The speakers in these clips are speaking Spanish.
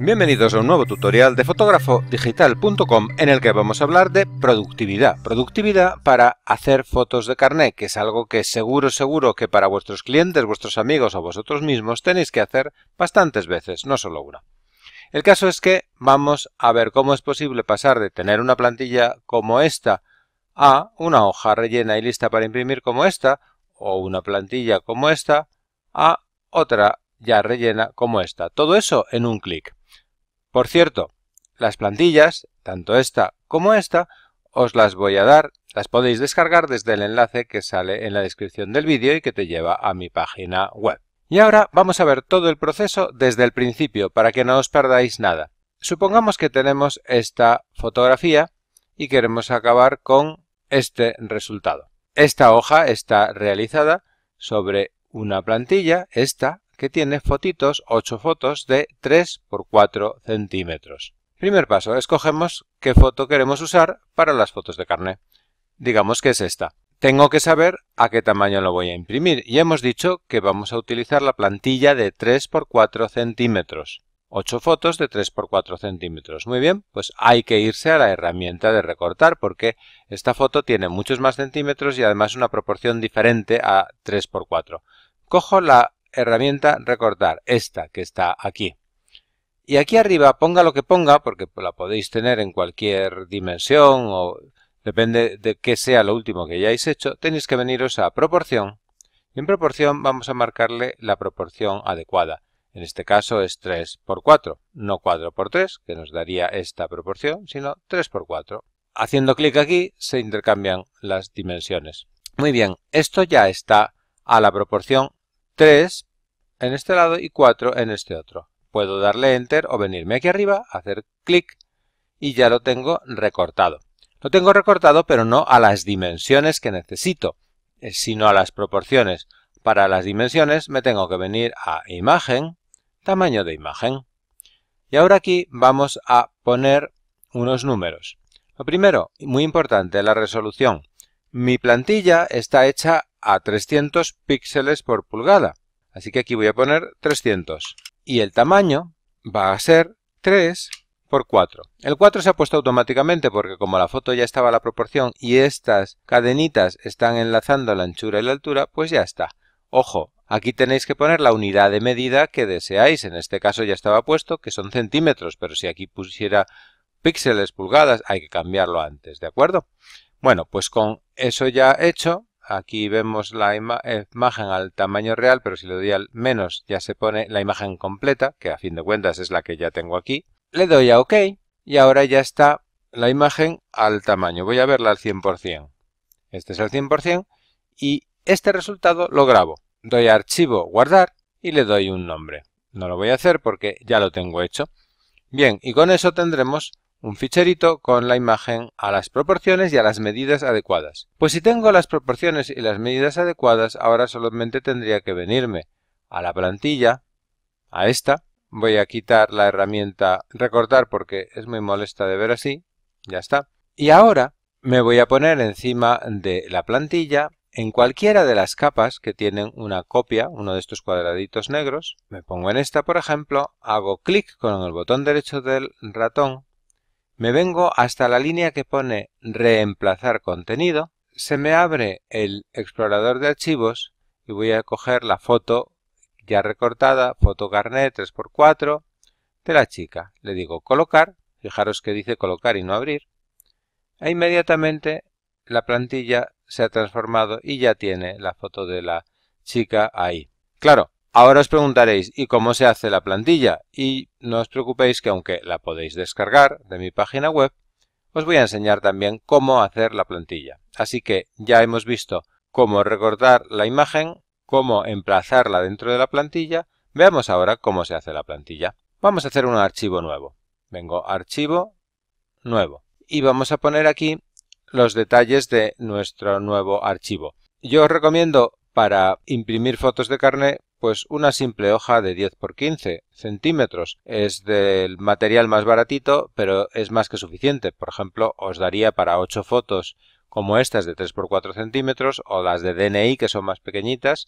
Bienvenidos a un nuevo tutorial de digital.com en el que vamos a hablar de productividad. Productividad para hacer fotos de carnet, que es algo que seguro, seguro que para vuestros clientes, vuestros amigos o vosotros mismos tenéis que hacer bastantes veces, no solo una. El caso es que vamos a ver cómo es posible pasar de tener una plantilla como esta a una hoja rellena y lista para imprimir como esta, o una plantilla como esta, a otra ya rellena como esta. Todo eso en un clic. Por cierto, las plantillas, tanto esta como esta, os las voy a dar, las podéis descargar desde el enlace que sale en la descripción del vídeo y que te lleva a mi página web. Y ahora vamos a ver todo el proceso desde el principio para que no os perdáis nada. Supongamos que tenemos esta fotografía y queremos acabar con este resultado. Esta hoja está realizada sobre una plantilla, esta, que tiene fotitos, 8 fotos de 3 por 4 centímetros. Primer paso, escogemos qué foto queremos usar para las fotos de carne. Digamos que es esta. Tengo que saber a qué tamaño lo voy a imprimir y hemos dicho que vamos a utilizar la plantilla de 3 por 4 centímetros. 8 fotos de 3 por 4 centímetros. Muy bien, pues hay que irse a la herramienta de recortar porque esta foto tiene muchos más centímetros y además una proporción diferente a 3 por 4. Cojo la herramienta recortar, esta que está aquí. Y aquí arriba ponga lo que ponga, porque la podéis tener en cualquier dimensión o depende de qué sea lo último que hayáis hecho, tenéis que veniros a proporción y en proporción vamos a marcarle la proporción adecuada. En este caso es 3 por 4, no 4 por 3, que nos daría esta proporción, sino 3 por 4. Haciendo clic aquí se intercambian las dimensiones. Muy bien, esto ya está a la proporción 3 en este lado y 4 en este otro. Puedo darle Enter o venirme aquí arriba, hacer clic y ya lo tengo recortado. Lo tengo recortado pero no a las dimensiones que necesito, eh, sino a las proporciones. Para las dimensiones me tengo que venir a Imagen, Tamaño de imagen. Y ahora aquí vamos a poner unos números. Lo primero, muy importante, la resolución. Mi plantilla está hecha a 300 píxeles por pulgada. Así que aquí voy a poner 300. Y el tamaño va a ser 3 por 4. El 4 se ha puesto automáticamente porque como la foto ya estaba a la proporción y estas cadenitas están enlazando la anchura y la altura, pues ya está. Ojo, aquí tenéis que poner la unidad de medida que deseáis. En este caso ya estaba puesto que son centímetros, pero si aquí pusiera píxeles, pulgadas, hay que cambiarlo antes, ¿de acuerdo? Bueno, pues con eso ya hecho, Aquí vemos la eh, imagen al tamaño real, pero si le doy al menos ya se pone la imagen completa, que a fin de cuentas es la que ya tengo aquí. Le doy a OK y ahora ya está la imagen al tamaño. Voy a verla al 100%. Este es el 100% y este resultado lo grabo. Doy a archivo, guardar y le doy un nombre. No lo voy a hacer porque ya lo tengo hecho. Bien, y con eso tendremos un ficherito con la imagen a las proporciones y a las medidas adecuadas. Pues si tengo las proporciones y las medidas adecuadas, ahora solamente tendría que venirme a la plantilla, a esta, voy a quitar la herramienta recortar porque es muy molesta de ver así, ya está. Y ahora me voy a poner encima de la plantilla en cualquiera de las capas que tienen una copia, uno de estos cuadraditos negros, me pongo en esta por ejemplo, hago clic con el botón derecho del ratón me vengo hasta la línea que pone reemplazar contenido, se me abre el explorador de archivos y voy a coger la foto ya recortada, foto carnet 3x4 de la chica. Le digo colocar, fijaros que dice colocar y no abrir, e inmediatamente la plantilla se ha transformado y ya tiene la foto de la chica ahí. Claro, Ahora os preguntaréis, ¿y cómo se hace la plantilla? Y no os preocupéis que aunque la podéis descargar de mi página web, os voy a enseñar también cómo hacer la plantilla. Así que ya hemos visto cómo recortar la imagen, cómo emplazarla dentro de la plantilla. Veamos ahora cómo se hace la plantilla. Vamos a hacer un archivo nuevo. Vengo a Archivo, Nuevo. Y vamos a poner aquí los detalles de nuestro nuevo archivo. Yo os recomiendo para imprimir fotos de carne pues una simple hoja de 10 por 15 centímetros. Es del material más baratito, pero es más que suficiente. Por ejemplo, os daría para 8 fotos como estas de 3 por 4 centímetros o las de DNI que son más pequeñitas,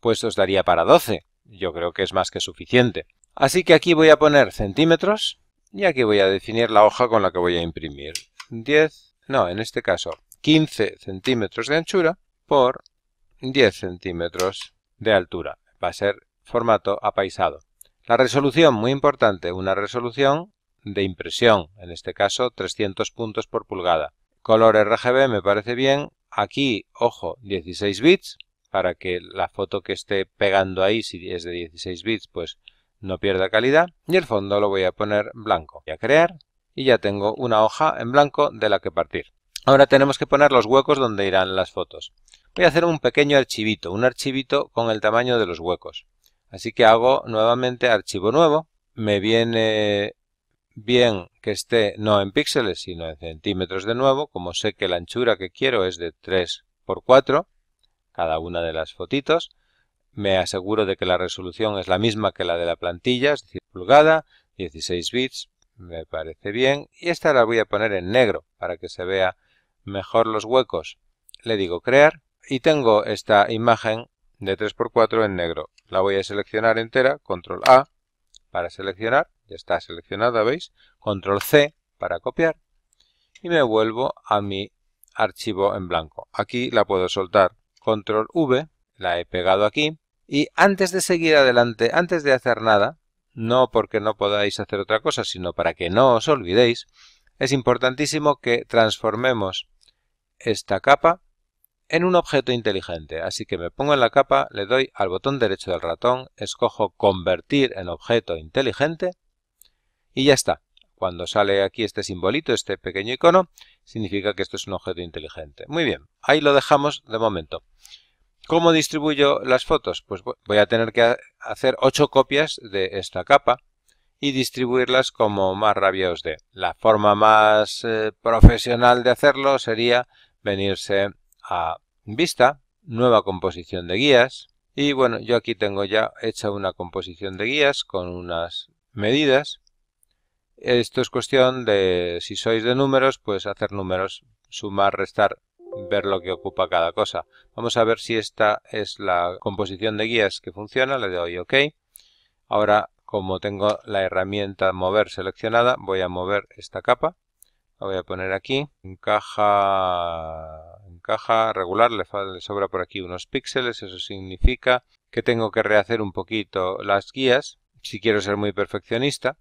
pues os daría para 12. Yo creo que es más que suficiente. Así que aquí voy a poner centímetros y aquí voy a definir la hoja con la que voy a imprimir. 10, no, en este caso 15 centímetros de anchura por 10 centímetros de altura va a ser formato apaisado. La resolución, muy importante, una resolución de impresión, en este caso 300 puntos por pulgada. Color RGB me parece bien, aquí, ojo, 16 bits, para que la foto que esté pegando ahí, si es de 16 bits, pues no pierda calidad. Y el fondo lo voy a poner blanco. Voy a crear y ya tengo una hoja en blanco de la que partir. Ahora tenemos que poner los huecos donde irán las fotos. Voy a hacer un pequeño archivito, un archivito con el tamaño de los huecos. Así que hago nuevamente archivo nuevo. Me viene bien que esté no en píxeles, sino en centímetros de nuevo, como sé que la anchura que quiero es de 3 por 4, cada una de las fotitos. Me aseguro de que la resolución es la misma que la de la plantilla, es decir, pulgada, 16 bits, me parece bien. Y esta la voy a poner en negro para que se vea mejor los huecos. Le digo crear y tengo esta imagen de 3x4 en negro. La voy a seleccionar entera, control A para seleccionar, ya está seleccionada, ¿veis? Control C para copiar y me vuelvo a mi archivo en blanco. Aquí la puedo soltar, control V, la he pegado aquí y antes de seguir adelante, antes de hacer nada, no porque no podáis hacer otra cosa, sino para que no os olvidéis, es importantísimo que transformemos esta capa en un objeto inteligente, así que me pongo en la capa, le doy al botón derecho del ratón, escojo Convertir en objeto inteligente y ya está. Cuando sale aquí este simbolito, este pequeño icono, significa que esto es un objeto inteligente. Muy bien, ahí lo dejamos de momento. ¿Cómo distribuyo las fotos? Pues voy a tener que hacer 8 copias de esta capa y distribuirlas como más rabia os dé. La forma más eh, profesional de hacerlo sería venirse a vista, nueva composición de guías. Y bueno, yo aquí tengo ya hecha una composición de guías con unas medidas. Esto es cuestión de, si sois de números, pues hacer números, sumar, restar, ver lo que ocupa cada cosa. Vamos a ver si esta es la composición de guías que funciona, le doy OK. Ahora, como tengo la herramienta mover seleccionada, voy a mover esta capa. La voy a poner aquí, en caja caja regular, le, sobra por aquí unos píxeles, eso significa que tengo que rehacer un poquito las guías, si quiero ser muy perfeccionista,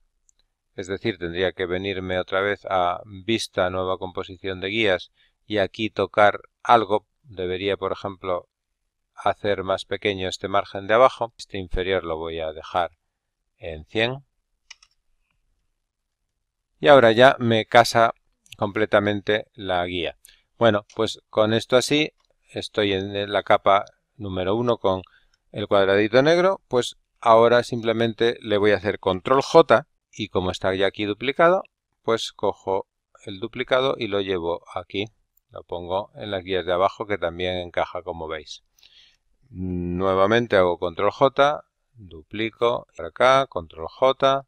es decir, tendría que venirme otra vez a vista, nueva composición de guías, y aquí tocar algo, debería por ejemplo hacer más pequeño este margen de abajo, este inferior lo voy a dejar en 100, y ahora ya me casa completamente la guía. Bueno, pues con esto así, estoy en la capa número 1 con el cuadradito negro, pues ahora simplemente le voy a hacer control J y como está ya aquí duplicado, pues cojo el duplicado y lo llevo aquí. Lo pongo en las guías de abajo que también encaja como veis. Nuevamente hago control J, duplico para acá, control J,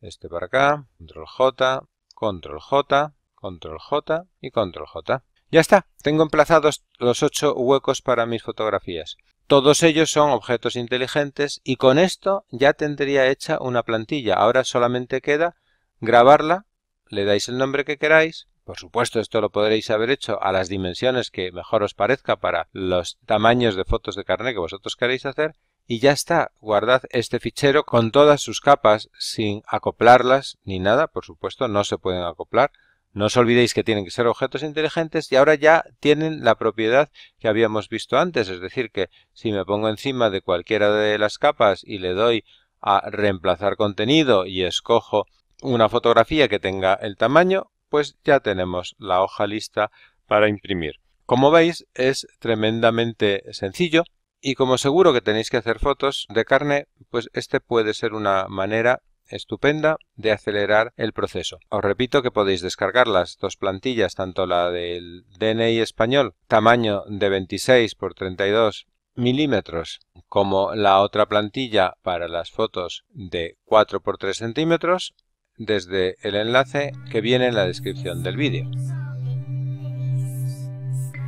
este para acá, control J, control J, control J y control J. Ya está, tengo emplazados los ocho huecos para mis fotografías. Todos ellos son objetos inteligentes y con esto ya tendría hecha una plantilla. Ahora solamente queda grabarla, le dais el nombre que queráis. Por supuesto, esto lo podréis haber hecho a las dimensiones que mejor os parezca para los tamaños de fotos de carnet que vosotros queréis hacer. Y ya está, guardad este fichero con todas sus capas sin acoplarlas ni nada. Por supuesto, no se pueden acoplar. No os olvidéis que tienen que ser objetos inteligentes y ahora ya tienen la propiedad que habíamos visto antes, es decir, que si me pongo encima de cualquiera de las capas y le doy a reemplazar contenido y escojo una fotografía que tenga el tamaño, pues ya tenemos la hoja lista para imprimir. Como veis, es tremendamente sencillo y como seguro que tenéis que hacer fotos de carne, pues este puede ser una manera estupenda de acelerar el proceso. Os repito que podéis descargar las dos plantillas, tanto la del DNI español, tamaño de 26 x 32 milímetros, como la otra plantilla para las fotos de 4 x 3 centímetros, desde el enlace que viene en la descripción del vídeo.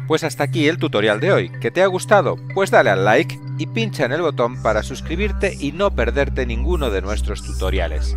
Pues hasta aquí el tutorial de hoy. ¿Que te ha gustado? Pues dale al like y pincha en el botón para suscribirte y no perderte ninguno de nuestros tutoriales.